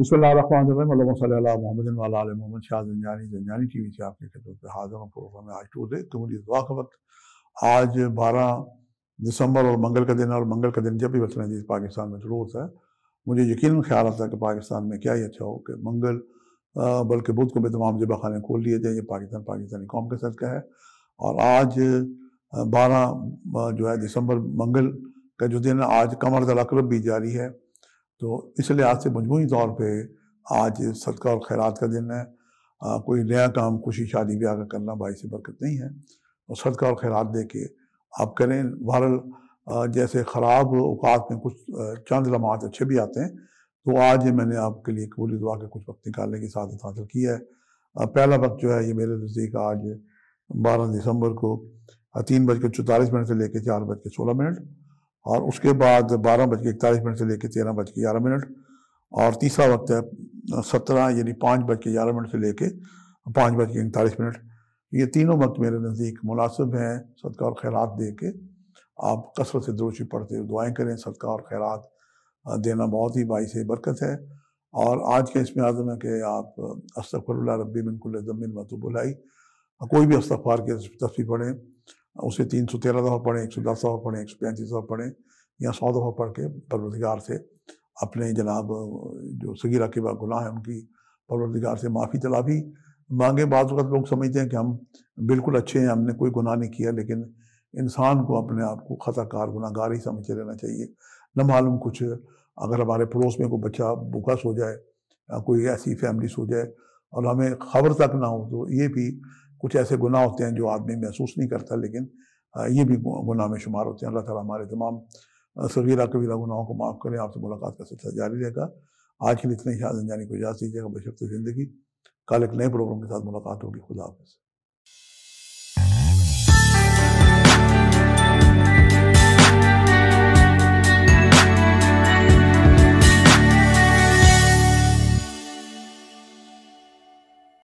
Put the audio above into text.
बसमीम T V से आपके हाजिर प्रोग्राम आज टू दे तुम्हारी दुआ वक्त आज बारह दिसंबर और मंगल का दिन और मंगल का दिन जब भी वतन अजीज़ पाकिस्तान में शुरू होता है मुझे यकीन ख्याल आता है कि पाकिस्तान में क्या ही अच्छा हो कि मंगल बल्कि बुध को भी तमाम खाने खोल लिए जाए ये पाकिस्तान पाकिस्तानी कौम के का है और आज बारह जो है दिसंबर मंगल का जो दिन आज कमर अकरब भी जारी है तो इस लिहाज से मजमू तौर पर आज सदका और खैरात का दिन है आ, कोई नया काम खुशी शादी ब्याह का करना भाई से बरकत नहीं है और सदका और खैरात दे के आप करें बहरल जैसे ख़राब अवकात में कुछ चंद लमात अच्छे भी आते हैं तो आज ये मैंने आपके लिए कबूली दुआ के कुछ वक्त निकालने की सादत हासिल की है पहला वक्त जो है ये मेरे नज़दीक आज बारह दिसंबर को तीन बज के चौतालीस मिनट से लेकर चार बज के सोलह मिनट और उसके बाद बारह बज के इकतालीस मिनट से लेकर तेरह बज के ग्यारह मिनट और तीसरा वक्त है सत्रह यानी पाँच बज के ग्यारह मिनट से कर पाँच बज के उनतालीस मिनट ये तीनों वक्त मेरे नज़दीक मुनासिब हैं सदका और खैरात दे के आप कसरत से दुरुस्ती पढ़ते हुए दुआएँ करें सदका और खैरात देना बहुत ही बाईस बरकत है और आज के इसमें आज़म है कि आप अस्तफ़र रबी बिनकुल जमिन कोई भी अस्तफ़ार के तस्वीर पढ़ें उसे तीन सौ तेरह दफ़ा पढ़ें एक सौ दस दफ़ा पढ़ें एक सौ पैंतीस दफ़ा पढ़ें या सौ दफ़ा पढ़ के परवरदिगार से अपने जनाब जो सगीरा के बाद गुनाह है उनकी परवरदिगार से माफ़ी तलाफी मांगे वक्त लोग समझते हैं कि हम बिल्कुल अच्छे हैं हमने कोई गुनाह नहीं किया लेकिन इंसान को अपने आप को खताकार गुनागार ही समझते रहना चाहिए न मालूम कुछ अगर हमारे पड़ोस में कोई बच्चा भूखा सो जाए कोई ऐसी फैमिली सो जाए और हमें खबर तक ना हो तो ये भी कुछ ऐसे गुनाह होते हैं जो आदमी महसूस नहीं करता लेकिन ये भी गुनाह में शुमार होते हैं अल्लाह ताला हमारे तमाम सगीरा कबीरा गुनाहों को माफ़ करें आपसे मुलाकात का सिलसिला जारी रहेगा आज के लिए इतना ही शाह को इजाज़ दीजिएगा बशक्त ज़िंदगी कल एक नए प्रोग्राम के साथ मुलाकात होगी खुदा हाफ़